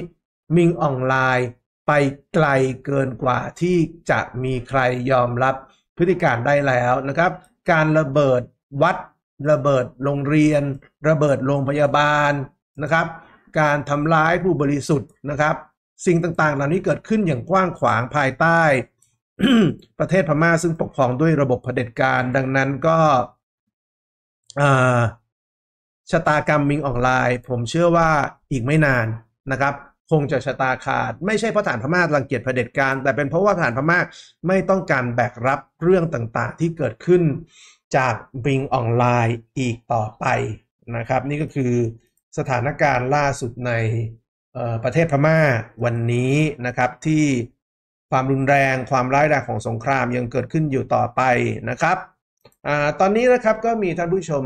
มิงออนไลน์ ไปไกลเกินกว่าที่จะมีใครยอมรับพฤติการได้แล้วนะครับ การระเบิดวัดระเบิดโรงเรียน ระเบิดโรงพยาบาลนะครับการทำร้ายผู้บริสุทธิ์นะครับ สิ่งต่างๆ เหล่านี้เกิดขึ้นอย่างกว้างขวางภายใต้ประเทศพม่าซึ่งปกครองด้วยระบบเผด็จการดังนั้นก็ชะตากรรมมิงออนไลน์ ผมเชื่อว่าอีกไม่นานนะครับ คงจะชะตาขาดไม่ใช่เพราะฐานพม่ารังเกียจเผด็จการแต่เป็นเพราะว่าฐานพม่าไม่ต้องการแบกรับเรื่องต่าง ๆที่เกิดขึ้นจากบิงออนไลน์อีกต่อไปนะครับ นี่ก็คือสถานการณ์ล่าสุดในประเทศพม่าวันนี้นะครับ ที่ความรุนแรงความร้ายแรงของสงครามยังเกิดขึ้นอยู่ต่อไปนะครับอตอนนี้นะครับก็มีท่านผู้ชม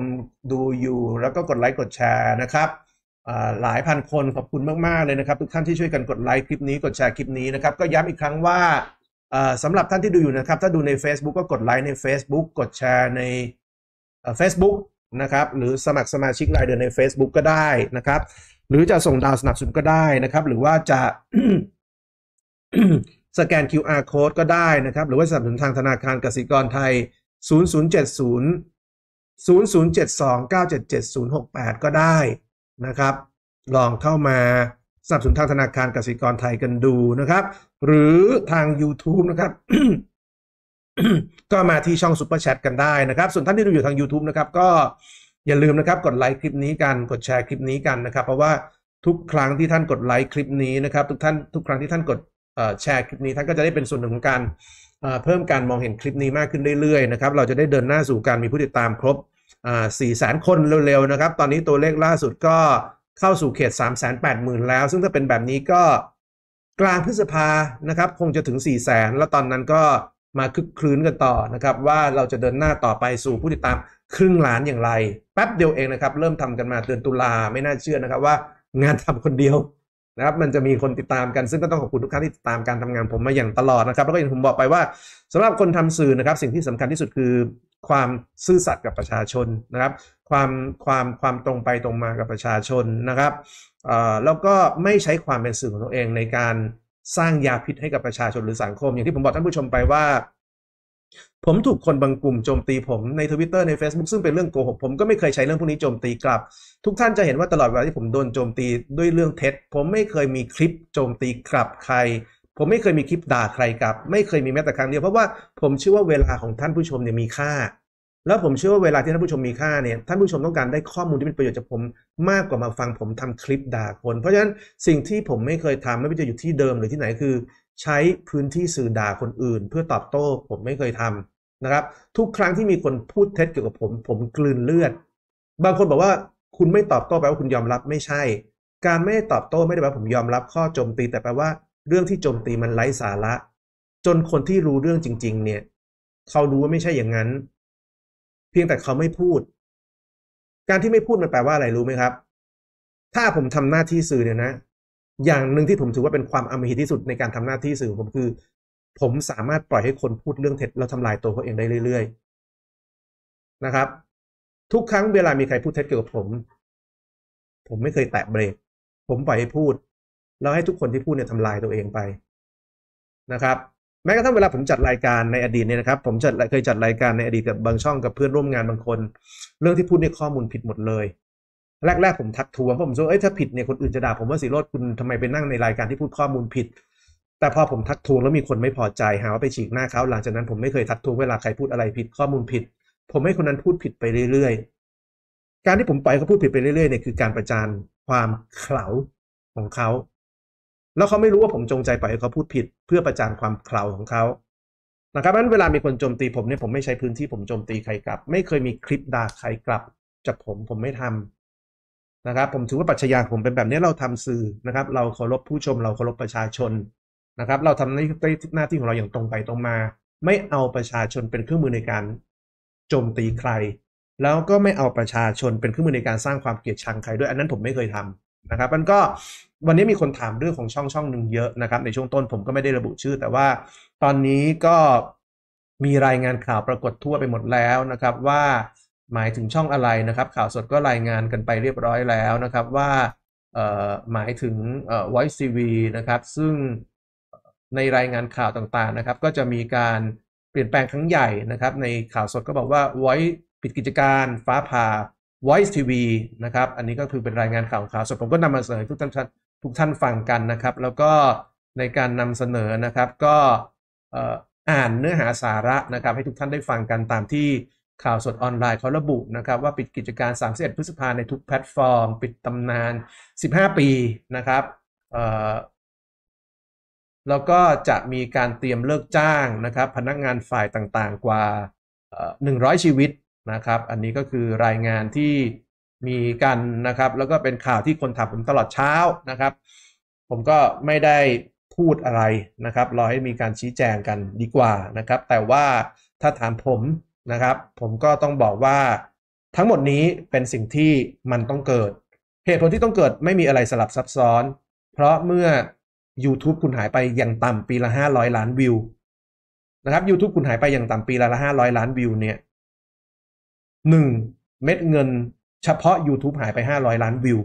ดูอยู่แล้วก็กดไลค์กดแชร์นะครับหลายพันคนขอบคุณมากๆเลยนะครับ ทุกท่านที่ช่วยกันกดไลค์คลิปนี้กดแชร์คลิปนี้นะครับ ก็ย้ำอีกครั้งว่าสำหรับท่านที่ดูอยู่นะครับ ถ้าดูใน Facebook ก็กดไลค์ใน Facebook กดแชร์ใน Facebook นะครับ หรือสมัครสมาชิกรายเดือนใน Facebook ก็ได้นะครับ หรือจะส่งดาวสนับสนุนก็ได้นะครับ หรือว่าจะสแกน QR code ก็ได้นะครับ หรือว่าสนับสนุนทางธนาคารกสิกรไทย0070 0072 977 068 ก็ได้นะครับ ลองเข้ามาสับสนทางธนาคารกสิกรไทยกันดูนะครับ หรือทาง YouTube นะครับ ก็มาที่ช่องซุปเปอร์แชทกันได้นะครับ ส่วนท่านที่ดูอยู่ทาง YouTube นะครับ ก็อย่าลืมนะครับ กดไลค์คลิปนี้กันกดแชร์คลิปนี้กันนะครับ เพราะว่าทุกครั้งที่ท่านกดไลค์คลิปนี้นะครับ ทุกท่านทุกครั้งที่ท่านกดแชร์คลิปนี้ท่านก็จะได้เป็นส่วนหนึ่งของการเพิ่มการมองเห็นคลิปนี้มากขึ้นเรื่อยๆนะครับเราจะได้เดินหน้าสู่การมีผู้ติดตามครบ4ี่แสนคนเร็วๆนะครับ ตอนนี้ตัวเลขล่าสุดก็เข้าสู่เขต 3 8 0 0 0 0 แล้ว ซึ่งถ้าเป็นแบบนี้ก็กลางพฤษภานะครับ คงจะถึง4 0 0 0 0นแล้วตอนนั้นก็มาคึกคลื้นกันต่อนะครับ ว่าเราจะเดินหน้าต่อไปสู่ผู้ติดตามครึ่งล้านอย่างไร แป๊บเดียวเองนะครับ เริ่มทำกันมาเดือนตุลาไม่น่าเชื่อนะครับ ว่างานทำคนเดียวนะครับ มันจะมีคนติดตามกันซึ่งก็ต้องขอบคุณทุกท่านที่ติดตามการทำงานผมมาอย่างตลอดนะครับแล้วก็อย่างผมบอกไปว่าสำหรับคนทำสื่อนะครับ สิ่งที่สำคัญที่สุดคือความซื่อสัตย์กับประชาชนนะครับความความความตรงไปตรงมากับประชาชนนะครับแล้วก็ไม่ใช้ความเป็นสื่อของตัวเองในการสร้างยาพิษให้กับประชาชนหรือสังคม อย่างที่ผมบอกท่านผู้ชมไปว่า ผมถูกคนบางกลุ่มโจมตีผมในทวิตเตอร์ใน Facebook ซึ่งเป็นเรื่องโกหก ผมก็ไม่เคยใช้เรื่องพวกนี้โจมตีกลับ ทุกท่านจะเห็นว่าตลอดเวลาที่ผมโดนโจมตีด้วยเรื่องเท็จ ผมไม่เคยมีคลิปโจมตีกลับ ใคร ผมไม่เคยมีคลิปด่าใครกลับ ไม่เคยมีแม้แต่ครั้งเดียวเพราะว่าผมเชื่อว่าเวลาของท่านผู้ชมเนี่ยมีค่าแล้วผมเชื่อว่าเวลาที่ท่านผู้ชมมีค่าเนี่ยท่านผู้ชมต้องการได้ข้อมูลที่เป็นประโยชน์จากผม มากกว่ามาฟังผมทำคลิปด่าคน เพราะฉะนั้นสิ่งที่ผมไม่เคยทำไม่ว่าจะอยู่ที่เดิมหรือที่ไหนคือ ใช้พื้นที่สื่อด่าคนอื่น เพื่อตอบโต้ผมไม่เคยทำนะครับ ทุกครั้งที่มีคนพูดเท็จเกี่ยวกับผม ผมกลืนเลือด บางคนบอกว่าคุณไม่ตอบโต้แปลว่าคุณยอมรับไม่ใช่ การไม่ตอบโต้ไม่ได้แปลว่าผมยอมรับ ข้อโจมตีแต่แปลว่าเรื่องที่โจมตีมันไร้สาระจนคนที่รู้เรื่องจริงๆเนี่ยเขารู้ว่าไม่ใช่อย่างนั้นเพียงแต่เขาไม่พูด การที่ไม่พูดมันแปลว่าอะไร รู้ไหมครับ ถ้าผมทำหน้าที่สื่อเนี่ยนะ อย่างหนึ่งที่ผมถือว่าเป็นความอมหิตที่สุดในการทำหน้าที่สื่อผมคือ ผมสามารถปล่อยให้คนพูดเรื่องเท็จแล้วทาลายตัวเขาเองได้เรื่อยๆ นะครับ ทุกครั้งเวลามีใครพูดเท็จเกี่ยวกับผม ผมไม่เคยแตะเบรก ผมปล่อยให้พูดแล้วให้ทุกคนที่พูดเนี่ยทำลายตัวเองไป นะครับแม้กระทั่งเวลาผมจัดรายการในอดีตเนี่ยนะครับ ผมจัดเคยจัดรายการในอดีตกับบางช่องกับเพื่อนร่วมงานบางคน เรื่องที่พูดเนี่ยข้อมูลผิดหมดเลย แรกๆผมทักทวงเพราะผมว่าเอ้ยถ้าผิดเนี่ยคนอื่นจะด่าผมว่าสีโรดคุณทำไมไปนั่งในรายการที่พูดข้อมูลผิด แต่พอผมทักทวงแล้วมีคนไม่พอใจหาว่าไปฉีกหน้าเขาหลังจากนั้นผมไม่เคยทักทวงเวลาใครพูดอะไรผิดข้อมูลผิด ผมให้คนนั้นพูดผิดไปเรื่อย ๆ การที่ผมปล่อยเขาพูดผิดไปเรื่อยๆเนี่ยคือการประจานความเข่าของเขาแล้วเขาไม่รู้ว่าผมจงใจปล่อยให้เขาพูดผิดเพื่อประจานความเคลาของเขานะครับ นั้นเวลามีคนโจมตีผมเนี่ยผม ไม่ใช้พื้นที่ผมโจมตีใครกลับ ไม่เคยมีคลิปด่าใครกลับจากผม ผมไม่ทำ นะครับ ผมถือว่าปรัชญาผมเป็นแบบนี้ เราทำสื่อนะครับ เราเคารพผู้ชม เราเคารพประชาชนนะครับ เราทำหน้าที่หน้าที่ของเราอย่างตรงไปตรงมา ไม่เอาประชาชนเป็นเครื่องมือในการโจมตีใคร แล้วก็ไม่เอาประชาชนเป็นเครื่องมือในการสร้างความเกลียดชังใคร ด้วย อันนั้นผมไม่เคยทำนะครับ มันก็วันนี้มีคนถามเรื่องของช่องช่องหนึ่งเยอะนะครับ ในช่วงต้นผมก็ไม่ได้ระบุชื่อ แต่ว่าตอนนี้ก็มีรายงานข่าวปรากฏทั่วไปหมดแล้วนะครับว่าหมายถึงช่องอะไรนะครับ ข่าวสดก็รายงานกันไปเรียบร้อยแล้วนะครับว่าหมายถึงว o i c ีวีนะครับซึ่งในรายงานข่าวต่างๆนะครับก็จะมีการเปลี่ยนแปลงครั้งใหญ่นะครับในข่าวสดก็บอกว่าไว i ปิดกิจการฟ้าผ่า Voice TV นะครับอันนี้ก็คือเป็นรายงานข่าวข่าวสดผมก็นำมาเสนอทุกท่านทุกท่านฟังกันนะครับ แล้วก็ในการนำเสนอนะครับ ก็อ่านเนื้อหาสาระนะครับ ให้ทุกท่านได้ฟังกันตามที่ข่าวสดออนไลน์เขาระบุนะครับ ว่า ปิดกิจการ 31 พฤษภาในทุกแพลตฟอร์ม ปิดตำนาน 15 ปีนะครับแล้วก็จะมีการเตรียมเลิกจ้างนะครับ พนักงานฝ่ายต่างๆ กว่า 100 ชีวิตนะครับ อันนี้ก็คือรายงานที่มีกันนะครับ แล้วก็เป็นข่าวที่คนถามผมตลอดเช้านะครับ ผมก็ไม่ได้พูดอะไรนะครับ รอให้มีการชี้แจงกันดีกว่านะครับ แต่ว่าถ้าถามผมนะครับ ผมก็ต้องบอกว่า ทั้งหมดนี้เป็นสิ่งที่มันต้องเกิด เหตุผลที่ต้องเกิดไม่มีอะไรสลับซับซ้อน เพราะเมื่อ YouTube คุณหายไปอย่างต่ำปีละ500ล้านวิวนะครับ YouTube คุณหายไปอย่างต่ำปีละละ500ล้านวิวเนี่ยหนึ่งเม็ดเงินเฉพาะ YouTube หายไป 500ล้านวิว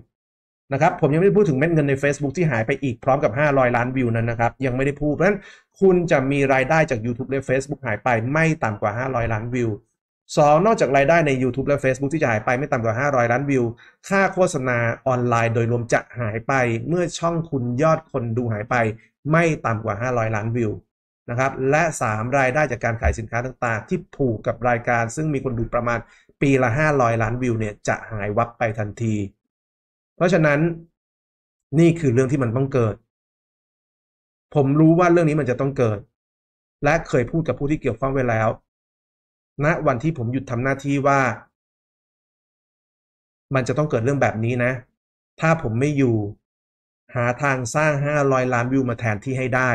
นะครับผมยังไม่ได้พูดถึงเม็ดเงินใน Facebook ที่หายไปอีกพร้อมกับ 500ล้านวิวนั้นนะครับยังไม่ได้พูด เพราะฉะนั้นคุณจะมีรายได้จาก YouTube และ Facebook หายไปไม่ต่ำกว่า 500ล้านวิว 2. นอกจากรายได้ใน YouTube และ Facebook ที่จะหายไปไม่ต่ำกว่า 500ล้านวิวค่าโฆษณาออนไลน์โดยรวมจะหายไปเมื่อช่องคุณยอดคนดูหายไป ไม่ต่ำกว่า 500ล้านวิวนะครับและ3รายได้จากการขายสินค้าต่างๆ ที่ผูกกับรายการซึ่งมีคนดูประมาณปีละ 500 ล้านวิวเนี่ยจะหายวับไปทันที เพราะฉะนั้น นี่คือเรื่องที่มันต้องเกิด ผมรู้ว่าเรื่องนี้มันจะต้องเกิด และเคยพูดกับผู้ที่เกี่ยวข้องไว้แล้วณนะวันที่ผมหยุดทำหน้าที่ว่า มันจะต้องเกิดเรื่องแบบนี้นะ ถ้าผมไม่อยู่ หาทางสร้าง 500 ล้านวิวมาแทนที่ให้ได้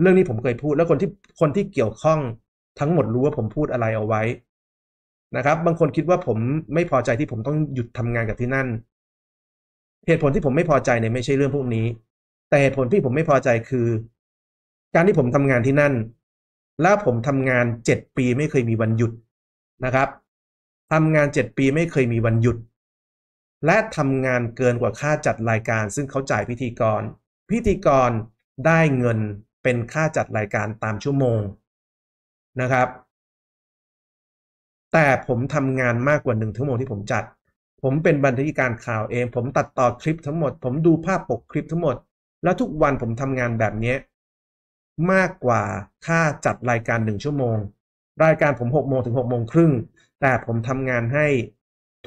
เรื่องนี้ผมเคยพูดแล้วคนที่คนที่เกี่ยวข้องทั้งหมดรู้ว่าผมพูดอะไรเอาไว้นะครับบางคนคิดว่าผมไม่พอใจที่ผมต้องหยุดทำงานกับที่นั่น เหตุผลที่ผมไม่พอใจเนี่ย ไม่ใช่เรื่องพวกนี้ แต่เหตุผลที่ผมไม่พอใจคือ การที่ผมทำงานที่นั่น แล้วผมทำงานเจ็ดปีไม่เคยมีวันหยุดนะครับ ทำงานเจ็ดปีไม่เคยมีวันหยุด และทำงานเกินกว่าค่าจัดรายการซึ่งเขาจ่ายพิธีกร พิธีกรได้เงินเป็นค่าจัดรายการตามชั่วโมงนะครับแต่ผมทำงานมากกว่าหนึ่งชั่วโมงที่ผมจัด ผมเป็นบรรณาธิการข่าวเอง ผมตัดต่อคลิปทั้งหมด ผมดูภาพปกคลิปทั้งหมด แล้วทุกวันผมทำงานแบบนี้มากกว่าค่าจัดรายการหนึ่งชั่วโมง รายการผมหกโมงถึงหกโมงครึ่ง แต่ผมทำงานให้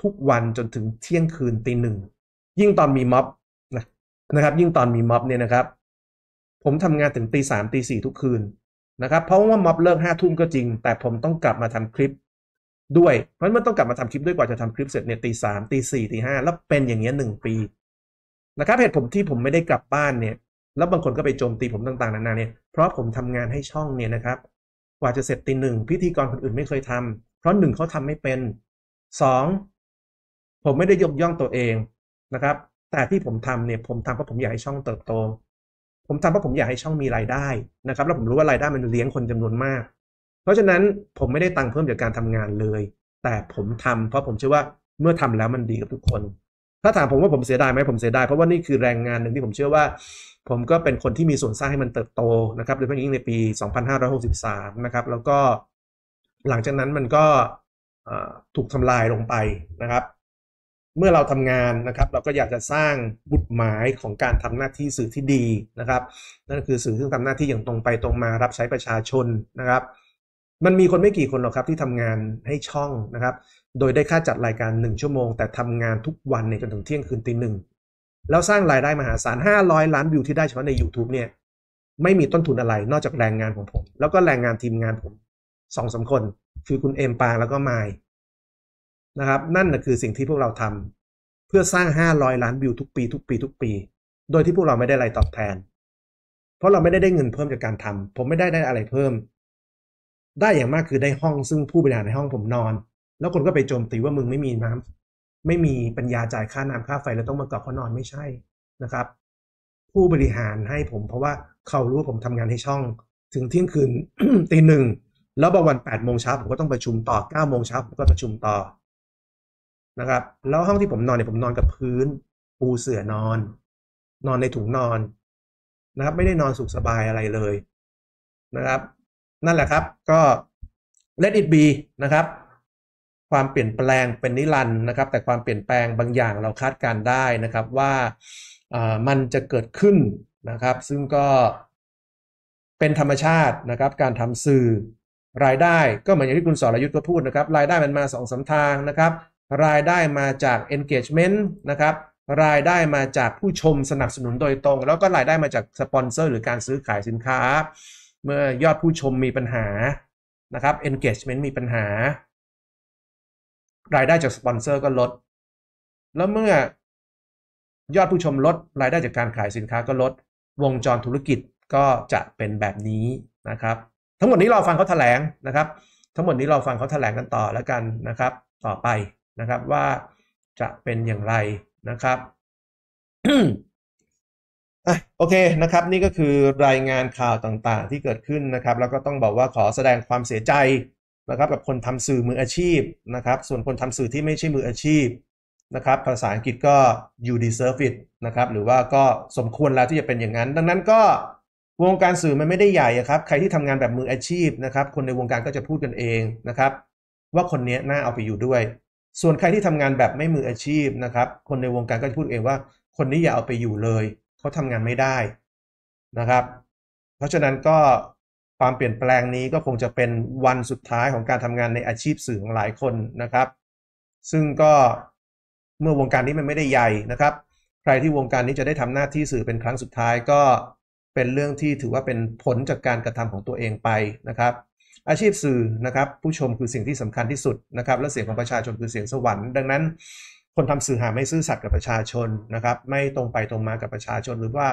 ทุกวันจนถึงเที่ยงคืนตีหนึ่ง ยิ่งตอนมีม็อบนะนะครับ ยิ่งตอนมีม็อบเนี่ยนะครับ ผมทำงานถึงตีสามตีสี่ทุกคืนนะครับ เพราะว่าม็อบเลิกห้าทุ่มก็จริง แต่ผมต้องกลับมาทำคลิปด้วยเพราะมันต้องกลับมาทำคลิปด้วยกว่าจะทำคลิปเสร็จเนี่ยตีสามตีสี่ตีห้าแล้วเป็นอย่างเงี้ยหนึ่งปีนะครับเหตุผมที่ผมไม่ได้กลับบ้านเนี่ย แล้วบางคนก็ไปโจมตีผมต่างๆนานาเนี่ยเพราะผมทำงานให้ช่องเนี่ยนะครับ กว่าจะเสร็จตีหนึ่งพิธีกรคนอื่นไม่เคยทำ เพราะหนึ่งเขาทำไม่เป็นสองผมไม่ได้ยกย่องตัวเองนะครับ แต่ที่ผมทำเนี่ยผมทำเพราะผมอยากให้ช่องเติบโต ผมทำเพราะผมอยากให้ช่องมีรายได้นะครับแล้วผมรู้ว่ารายได้มันเลี้ยงคนจำนวนมากเพราะฉะนั้นผมไม่ได้ตังค์เพิ่มจากการทำงานเลย แต่ผมทำเพราะผมเชื่อว่าเมื่อทำแล้วมันดีกับทุกคน ถ้าถามผมว่าผมเสียดายไหมผมเสียดายเพราะว่านี่คือแรงงานหนึ่งที่ผมเชื่อว่าผมก็เป็นคนที่มีส่วนสร้างให้มันเติบโต นะครับโดยเฉพาะยิ่งในปี 2563 นะครับ แล้วก็ หลังจากนั้นมันก็ถูกทำลายลงไปนะครับ เมื่อเราทำงานนะครับ เราก็อยากจะสร้างบุตรหมายของการทำหน้าที่สื่อที่ดีนะครับ นั่นคือสื่อที่ทำหน้าที่อย่างตรงไปตรงมารับใช้ประชาชนนะครับมันมีคนไม่กี่คนหรอกครับที่ทำงานให้ช่องนะครับ โดยได้ค่าจัดรายการ 1 ชั่วโมงแต่ทำงานทุกวันในจนถึงเที่ยงคืนตีหนึ่งแล้วสร้างรายได้มหาศาล 500 ล้านวิวที่ได้เฉพาะใน YouTube เนี่ย ไม่มีต้นทุนอะไรนอกจากแรงงานของผมแล้วก็แรงงานทีมงานผมสองสาคนคือคุณเอมปางแล้วก็ไมล์นะครับ นั่นนะคือสิ่งที่พวกเราทำ เพื่อสร้าง 500 ล้านวิวทุกปี ทุกปีทุกปี โดยที่พวกเราไม่ได้อะไรตอบแทน เพราะเราไม่ได้ได้เงินเพิ่มจากการทำ ผมไม่ได้ได้อะไรเพิ่มได้อย่างมากคือได้ห้องซึ่งผู้บริหารในห้องผมนอน แล้วคนก็ไปโจมตีว่ามึงไม่มีน้ำ ไม่มีปัญญาจ่ายค่าน้ำค่าไฟ แล้วต้องมาเกาะเขานอนไม่ใช่นะครับ ผู้บริหารให้ผม เพราะว่าเขารู้ผมทำงานให้ช่อง ถึงเที่ยงคืนตีหนึ่งแล้วบางวันแปดโมงเช้าผมก็ต้องประชุมต่อเก้าโมงเช้าผมก็ประชุมต่อ นะครับแล้วห้องที่ผมนอนเนี่ยผมนอนกับพื้นปูเสื่อนอน นอนในถุงนอน นะครับ ไม่ได้นอนสุขสบายอะไรเลย นะครับนั่นแหละครับก็ let it be นะครับความเปลี่ยนแปลงเป็นนิรันด์นะครับ แต่ความเปลี่ยนแปลงบางอย่างเราคาดการได้นะครับว่ามันจะเกิดขึ้นนะครับ ซึ่งก็เป็นธรรมชาตินะครับ การทำสื่อ รายได้ก็เหมือนอย่างที่คุณสอรยุทธ์ก็พูดนะครับรายได้มันมาสองสาทางนะครับ รายได้มาจาก engagement นะครับรายได้มาจากผู้ชมสนับสนุนโดยตรง แล้วก็รายได้มาจากสปอนเซอร์หรือการซื้อขายสินค้าเมื่อยอดผู้ชมมีปัญหา นะครับ engagement มีปัญหา รายได้จากสปอนเซอร์ก็ลด แล้วเมื่อยอดผู้ชมลด รายได้จากการขายสินค้าก็ลด วงจรธุรกิจก็จะเป็นแบบนี้นะครับ ทั้งหมดนี้เราฟังเขาแถลงนะครับ ทั้งหมดนี้เราฟังเขาแถลงกันต่อแล้วกันนะครับ ต่อไปนะครับว่าจะเป็นอย่างไรนะครับโอเคนะครับนี่ก็คือรายงานข่าวต่างๆที่เกิดขึ้นนะครับแล้วก็ต้องบอกว่าขอแสดงความเสียใจนะครับกับคนทำสื่อมืออาชีพนะครับส่วนคนทำสื่อที่ไม่ใช่มืออาชีพนะครับภาษาอังกฤษก็ you deserve it นะครับหรือว่าก็สมควรแล้วที่จะเป็นอย่างนั้น ดังนั้นก็วงการสื่อมันไม่ได้ใหญ่ครับใครที่ทำงานแบบมืออาชีพนะครับคนในวงการก็จะพูดกันเองนะครับว่าคนนี้น่าเอาไปอยู่ด้วย ส่วนใครที่ทำงานแบบไม่มืออาชีพนะครับคนในวงการก็จะพูดเองว่า คนนี้อย่าเอาไปอยู่เลยเขาทำงานไม่ได้นะครับ เพราะฉะนั้นก็ความเปลี่ยนแปลงนี้ก็คงจะเป็นวันสุดท้ายของการทำงานในอาชีพสื่อของหลายคนนะครับ ซึ่งก็เมื่อวงการนี้มันไม่ได้ใหญ่นะครับ ใครที่วงการนี้จะได้ทำหน้าที่สื่อเป็นครั้งสุดท้ายก็เป็นเรื่องที่ถือว่าเป็นผลจากการกระทำของตัวเองไปนะครับ อาชีพสื่อนะครับ ผู้ชมคือสิ่งที่สำคัญที่สุดนะครับ และเสียงของประชาชนคือเสียงสวรรค์ ดังนั้นคนทำสื่อหาไม่ซื่อสัตย์กับประชาชนนะครับ ไม่ตรงไปตรงมากับประชาชนหรือว่า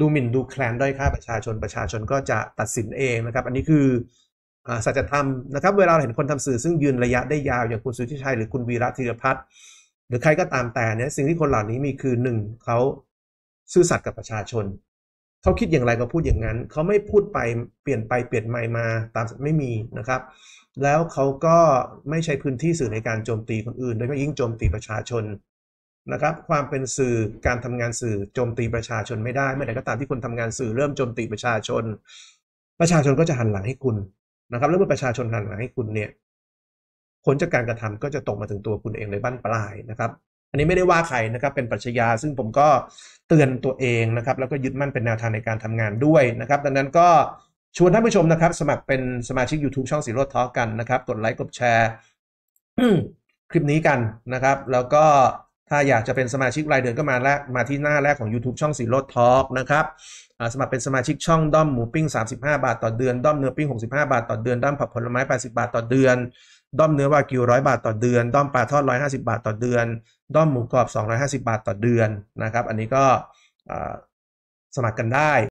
ดูหมิ่นดูแคลนด้อยค่าประชาชน ประชาชนก็จะตัดสินเองนะครับ อันนี้คือสัจธรรมนะครับเวลาเห็นคนทำสื่อซึ่งยืนระยะได้ยาวอย่างคุณสุทธิชัยหรือคุณวีระธีรพัฒน์หรือใครก็ตามแต่เนี่ยสิ่งที่คนเหล่านี้มีคือหนึ่งเขาซื่อสัตย์กับประชาชนเขาคิดอย่างไรก็พูดอย่างนั้น เขาไม่พูดไปเปลี่ยนไปเปลี่ยนใหม่มาตามไม่มีนะครับ แล้วเขาก็ไม่ใช้พื้นที่สื่อในการโจมตีคนอื่นโดยเฉพาะยิ่งโจมตีประชาชนนะครับ ความเป็นสื่อการทำงานสื่อโจมตีประชาชนไม่ได้เมื่อใดก็ตามที่คนทำงานสื่อเริ่มโจมตีประชาชน ประชาชนก็จะหันหลังให้คุณนะครับ แล้วเมื่อประชาชนหันหลังให้คุณเนี่ยผลจากการกระทำก็จะตกมาถึงตัวคุณเองในบ้านปลายนะครับนนี้ไม่ได้ว่าใครนะครับ เป็นปรัชญา ซึ่งผมก็เตือนตัวเองนะครับ แล้วก็ยึดมั่นเป็นแนวทางในการทำงานด้วยนะครับ ดังนั้นก็ชวนท่านผู้ชมนะครับ สมัครเป็นสมาชิก YouTube ช่องสีรถทอกันนะครับกดไลค์กดแชร์คลิปนี้กันนะครับ แล้วก็ถ้าอยากจะเป็นสมาชิกรายเดือนก็มาแลกมาที่หน้าแรกของ YouTube ช่องสีรถทอล์กนะครับสมัครเป็นสมาชิก ช่องด้อมหมูปิ้ง35 บาทต่อเดือนด้อมเนื้อปิ้ง65บาทต่อเดือนด้อมผักผลไม้80บาทต่อเดือนด้อมเนื้อวากิวร้อยบาทต่อเดือน ด้อมปลาทอดร้อยห้าสิบาทต่อเดือน ด้อมหมูกรอบสองร้อยห้าสิบาทต่อเดือนนะครับ อันนี้ก็สมัครกันได้